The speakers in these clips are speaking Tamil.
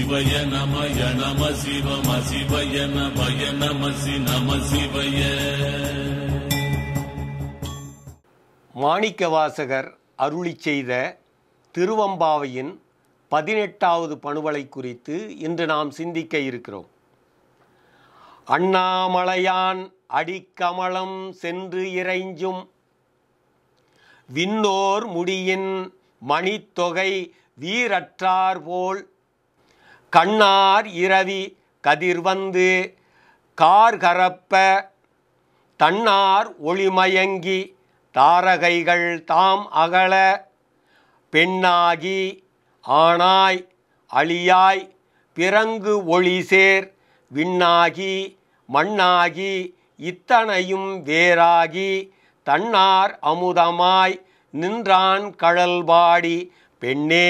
சிவய நமய நம சிவம சிவய நமய சி நம சிவய மாணிக்கவாசகர் அருளி செய்த திருவம்பாவையின் பதினெட்டாவது பணுவலை குறித்து இன்று நாம் சிந்திக்க இருக்கிறோம் அண்ணாமலையான் அடிக்கமலம் சென்று இறைஞ்சும் விண்ணோர் முடியின் மணித்தொகை வீரற்றார் போல் கண்ணார் இரவி கதிர் வந்து கார்கரப்ப தன்னார் ஒளிமயங்கி தாரகைகள் தாம் அகல பெண்ணாகி ஆனாய் அழியாய் பிறங்கு ஒளிசேர் விண்ணாகி மண்ணாகி இத்தனையும் வேறாகி தன்னார் அமுதமாய் நின்றான் கழல்பாடி பெண்ணே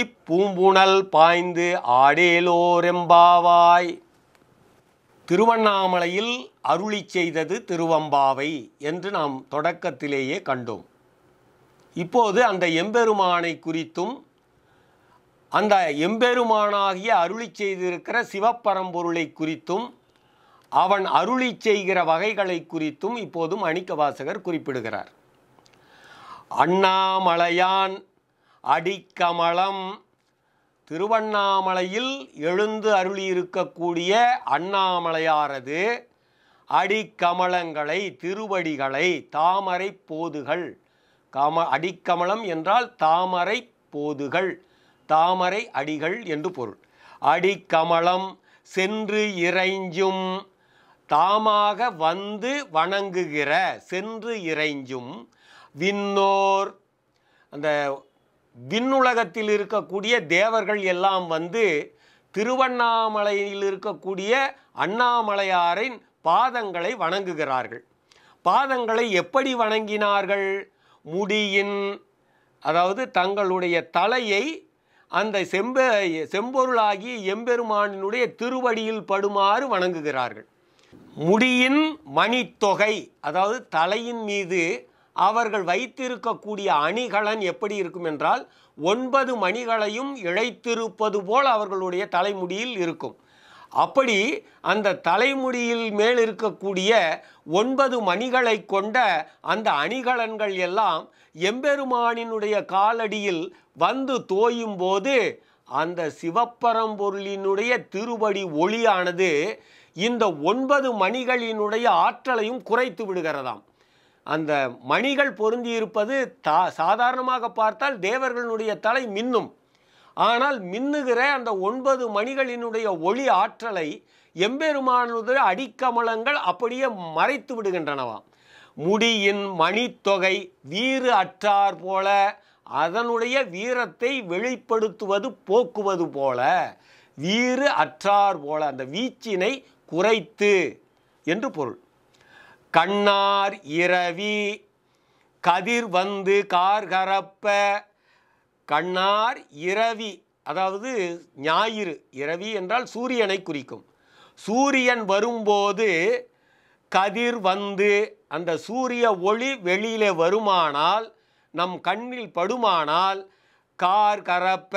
இப்பூம்புணல் பாய்ந்து ஆடேலோரெம்பாவாய் திருவண்ணாமலையில் அருளி செய்தது திருவம்பாவை என்று நாம் தொடக்கத்திலேயே கண்டோம் இப்போது அந்த எம்பெருமானை குறித்தும் அந்த எம்பெருமானாகிய அருளி செய்திருக்கிற சிவப்பரம்பொருளை குறித்தும் அவன் அருளி செய்கிற வகைகளை குறித்தும் இப்போது மணிக்க குறிப்பிடுகிறார் அண்ணாமலையான் அடிக்கமலம் திருவண்ணாமலையில் எழுந்து அருளியிருக்கக்கூடிய அண்ணாமலையாரது அடிக்கமலங்களை திருவடிகளை தாமரை போதுகள் கம அடிக்கமலம் என்றால் தாமரை போதுகள் தாமரை அடிகள் என்று பொருள் அடிக்கமலம் சென்று இறைஞ்சும் தாமாக வந்து வணங்குகிற சென்று இறைஞ்சும் விண்ணோர் அந்த விண்ணுலகத்தில் இருக்கக்கூடிய தேவர்கள் எல்லாம் வந்து திருவண்ணாமலையில் இருக்கக்கூடிய அண்ணாமலையாரின் பாதங்களை வணங்குகிறார்கள் பாதங்களை எப்படி வணங்கினார்கள் முடியின் அதாவது தங்களுடைய தலையை அந்த செம்ப செம்பொருளாகி எம்பெருமானினுடைய திருவடியில் படுமாறு வணங்குகிறார்கள் முடியின் மணித்தொகை அதாவது தலையின் மீது அவர்கள் வைத்திருக்கக்கூடிய அணிகலன் எப்படி இருக்கும் என்றால் ஒன்பது மணிகளையும் இழைத்திருப்பது போல் அவர்களுடைய தலைமுடியில் இருக்கும் அப்படி அந்த தலைமுடியில் மேல் இருக்கக்கூடிய ஒன்பது மணிகளை கொண்ட அந்த அணிகலன்கள் எல்லாம் எம்பெருமானினுடைய காலடியில் வந்து தோயும் போது அந்த சிவப்பரம்பொருளினுடைய திருவடி ஒளியானது இந்த ஒன்பது மணிகளினுடைய ஆற்றலையும் குறைத்து விடுகிறதாம் அந்த மணிகள் பொருந்தியிருப்பது தா சாதாரணமாக பார்த்தால் தேவர்களுடைய தலை மின்னும் ஆனால் மின்னுகிற அந்த ஒன்பது மணிகளினுடைய ஒளி ஆற்றலை எம்பெருமானுடைய அடிக்கமலங்கள் அப்படியே மறைத்து விடுகின்றனவாம் முடியின் மணித்தொகை வீறு அற்றார் போல அதனுடைய வீரத்தை வெளிப்படுத்துவது போக்குவது போல வீறு அற்றார் போல அந்த வீச்சினை குறைத்து என்று பொருள் கண்ணார் இரவி கதிர் வந்து கார்கரப்ப கண்ணார் இரவி அதாவது ஞாயிறு இரவி என்றால் சூரியனை குறிக்கும் சூரியன் வரும்போது கதிர் வந்து அந்த சூரிய ஒளி வெளியிலே வருமானால் நம் கண்ணில் படுமானால் கார் கரப்ப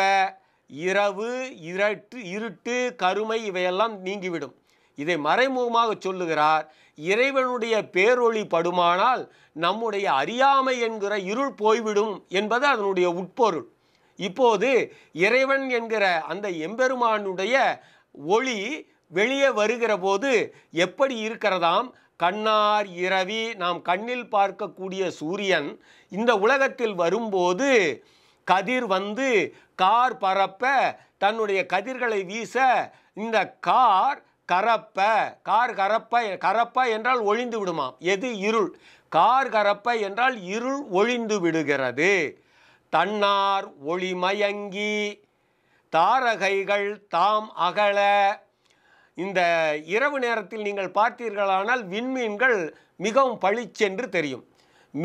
இரவு இரட்டு இருட்டு கருமை இவையெல்லாம் நீங்கிவிடும் இதை மறைமுகமாக சொல்லுகிறார் இறைவனுடைய பேரொளி படுமானால் நம்முடைய அறியாமை என்கிற இருள் போய்விடும் என்பது அதனுடைய உட்பொருள் இப்போது இறைவன் என்கிற அந்த எம்பெருமானுடைய ஒளி வெளியே வருகிற போது எப்படி இருக்கிறதாம் கண்ணார் இரவி நாம் கண்ணில் பார்க்கக்கூடிய சூரியன் இந்த உலகத்தில் வரும்போது கதிர் வந்து கார் பரப்ப தன்னுடைய கதிர்களை வீச இந்த கார் கரப்ப கார் கரப்ப கரப்ப என்றால் ஒழிந்து விடுமாம் எது இருள் கார் கரப்ப என்றால் இருள் ஒழிந்து விடுகிறது தன்னார் ஒளிமயங்கி தாரகைகள் தாம் அகல இந்த இரவு நேரத்தில் நீங்கள் பார்த்தீர்களானால் விண்மீன்கள் மிகவும் பளிச்சென்று தெரியும்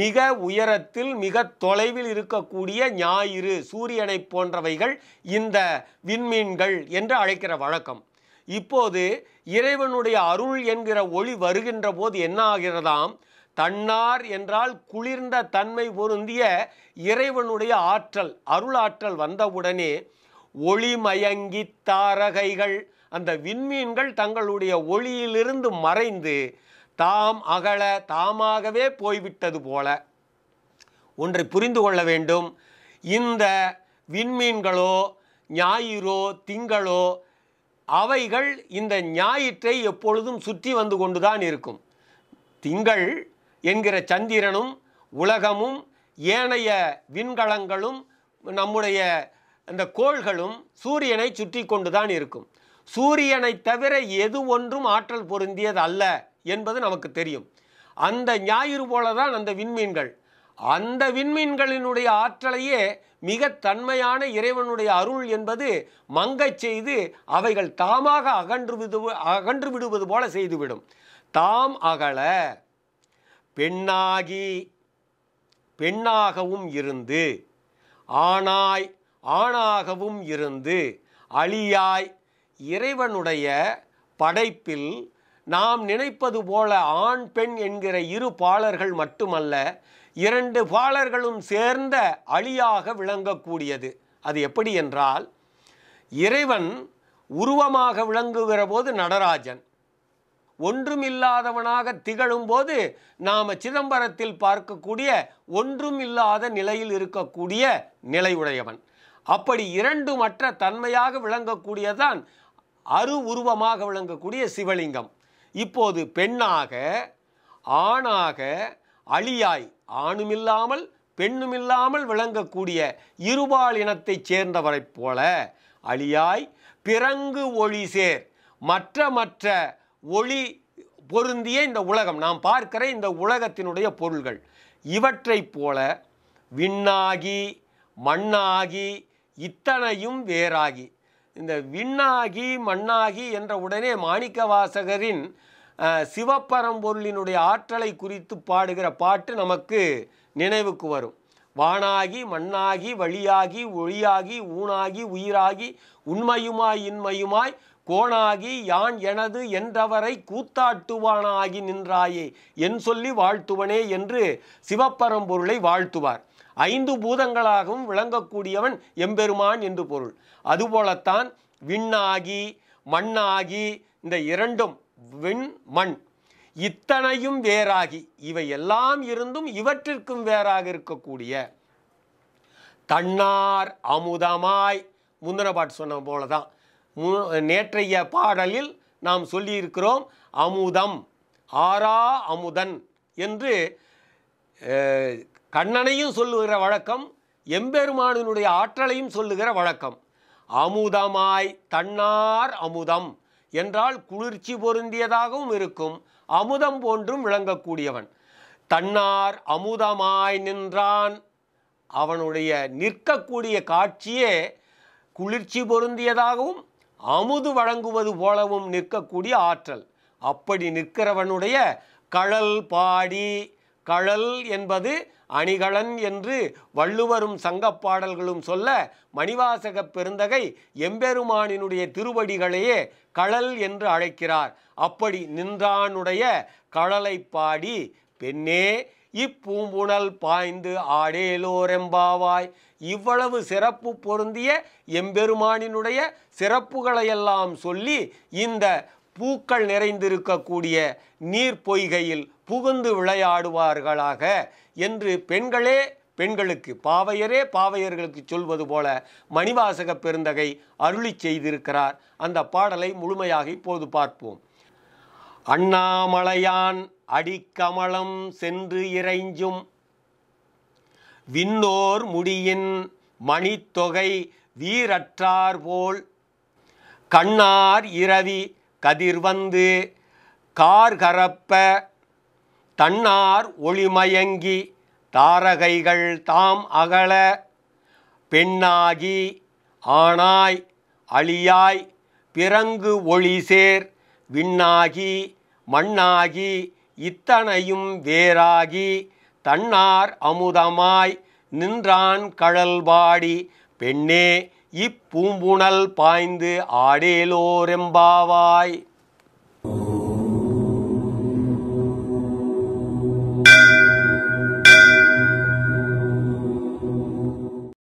மிக உயரத்தில் மிக தொலைவில் இருக்கக்கூடிய ஞாயிறு சூரியனை போன்றவைகள் இந்த விண்மீன்கள் என்று அழைக்கிற வழக்கம் இப்போது இறைவனுடைய அருள் என்கிற ஒளி வருகின்ற போது என்ன ஆகிறதாம் தன்னார் என்றால் குளிர்ந்த தன்மை பொருந்திய இறைவனுடைய ஆற்றல் அருள் ஆற்றல் வந்தவுடனே ஒளிமயங்கி தாரகைகள் அந்த விண்மீன்கள் தங்களுடைய ஒளியிலிருந்து மறைந்து தாம் அகல தாமாகவே போய்விட்டது போல ஒன்றை புரிந்து கொள்ள வேண்டும் இந்த விண்மீன்களோ ஞாயிறோ திங்களோ அவைகள் இந்த ஞாயிற்றை எப்பொழுதும் சுற்றி வந்து கொண்டுதான் இருக்கும் திங்கள் என்கிற சந்திரனும் உலகமும் ஏனைய விண்கலங்களும் நம்முடைய அந்த கோள்களும் சூரியனை சுற்றி தான் இருக்கும் சூரியனை தவிர எது ஒன்றும் ஆற்றல் பொருந்தியது அல்ல என்பது நமக்கு தெரியும் அந்த ஞாயிறு போல தான் அந்த விண்மீன்கள் அந்த விண்மீன்களினுடைய ஆற்றலையே மிக தன்மையான இறைவனுடைய அருள் என்பது மங்கச் செய்து அவைகள் தாமாக அகன்று விடு அகன்று விடுவது போல செய்துவிடும் தாம் அகல பெண்ணாகி பெண்ணாகவும் இருந்து ஆணாய் ஆணாகவும் இருந்து அழியாய் இறைவனுடைய படைப்பில் நாம் நினைப்பது போல ஆண் பெண் என்கிற இரு பாலர்கள் மட்டுமல்ல இரண்டு பாலர்களும் சேர்ந்த அழியாக விளங்கக்கூடியது அது எப்படி என்றால் இறைவன் உருவமாக விளங்குகிற போது நடராஜன் ஒன்றுமில்லாதவனாக திகழும்போது நாம் சிதம்பரத்தில் பார்க்கக்கூடிய ஒன்றும் இல்லாத நிலையில் இருக்கக்கூடிய நிலையுடையவன் அப்படி இரண்டு மற்ற தன்மையாக விளங்கக்கூடியதான் அரு உருவமாக விளங்கக்கூடிய சிவலிங்கம் இப்போது பெண்ணாக ஆணாக அழியாய் ஆணுமில்லாமல் பெண்ணுமில்லாமல் விளங்கக்கூடிய இருபால் இனத்தைச் சேர்ந்தவரைப் போல அழியாய் பிறங்கு ஒளி சேர் மற்ற மற்ற ஒளி பொருந்திய இந்த உலகம் நாம் பார்க்கிற இந்த உலகத்தினுடைய பொருள்கள் இவற்றைப் போல விண்ணாகி மண்ணாகி இத்தனையும் வேறாகி இந்த விண்ணாகி மண்ணாகி என்ற உடனே மாணிக்கவாசகரின் சிவப்பரம்பொருளினுடைய ஆற்றலை குறித்து பாடுகிற பாட்டு நமக்கு நினைவுக்கு வரும் வானாகி மண்ணாகி வழியாகி ஒளியாகி ஊனாகி உயிராகி உண்மையுமாய் இன்மையுமாய் கோணாகி யான் எனது என்றவரை கூத்தாட்டுவானாகி நின்றாயே என் சொல்லி வாழ்த்துவனே என்று சிவப்பரம்பொருளை வாழ்த்துவார் ஐந்து பூதங்களாகவும் விளங்கக்கூடியவன் எம்பெருமான் என்று பொருள் அதுபோலத்தான் விண்ணாகி மண்ணாகி இந்த இரண்டும் விண் மண் இத்தனையும் வேறாகி இவை எல்லாம் இருந்தும் இவற்றிற்கும் வேறாக இருக்கக்கூடிய தன்னார் அமுதமாய் முந்தின பாட்டு சொன்ன போல தான் மு நேற்றைய பாடலில் நாம் சொல்லியிருக்கிறோம் அமுதம் ஆரா அமுதன் என்று கண்ணனையும் சொல்லுகிற வழக்கம் எம்பெருமானினுடைய ஆற்றலையும் சொல்லுகிற வழக்கம் அமுதமாய் தன்னார் அமுதம் என்றால் குளிர்ச்சி பொருந்தியதாகவும் இருக்கும் அமுதம் போன்றும் விளங்கக்கூடியவன் தன்னார் அமுதமாய் நின்றான் அவனுடைய நிற்கக்கூடிய காட்சியே குளிர்ச்சி பொருந்தியதாகவும் அமுது வழங்குவது போலவும் நிற்கக்கூடிய ஆற்றல் அப்படி நிற்கிறவனுடைய கழல் பாடி கழல் என்பது அணிகலன் என்று வள்ளுவரும் சங்கப்பாடல்களும் பாடல்களும் சொல்ல மணிவாசக பெருந்தகை எம்பெருமானினுடைய திருவடிகளையே கழல் என்று அழைக்கிறார் அப்படி நின்றானுடைய கழலை பாடி பெண்ணே இப்பூம்புணல் பாய்ந்து ஆடேலோரெம்பாவாய் இவ்வளவு சிறப்பு பொருந்திய எம்பெருமானினுடைய சிறப்புகளையெல்லாம் சொல்லி இந்த பூக்கள் நிறைந்திருக்கக்கூடிய நீர் பொய்கையில் புகுந்து விளையாடுவார்களாக என்று பெண்களே பெண்களுக்கு பாவையரே பாவையர்களுக்கு சொல்வது போல மணிவாசக பெருந்தகை அருளி செய்திருக்கிறார் அந்த பாடலை முழுமையாக இப்போது பார்ப்போம் அண்ணாமலையான் அடிக்கமலம் சென்று இறைஞ்சும் விண்ணோர் முடியின் மணித்தொகை வீரற்றார் போல் கண்ணார் இரவி கதிர் வந்து கார்கரப்ப தன்னார் ஒளிமயங்கி தாரகைகள் தாம் அகல பெண்ணாகி ஆனாய் அழியாய் பிறங்கு ஒளிசேர் விண்ணாகி மண்ணாகி இத்தனையும் வேறாகி தன்னார் அமுதமாய் நின்றான் கழல்பாடி பெண்ணே இப்பூம்புணல் பாய்ந்து ஆடேலோரெம்பாவாய்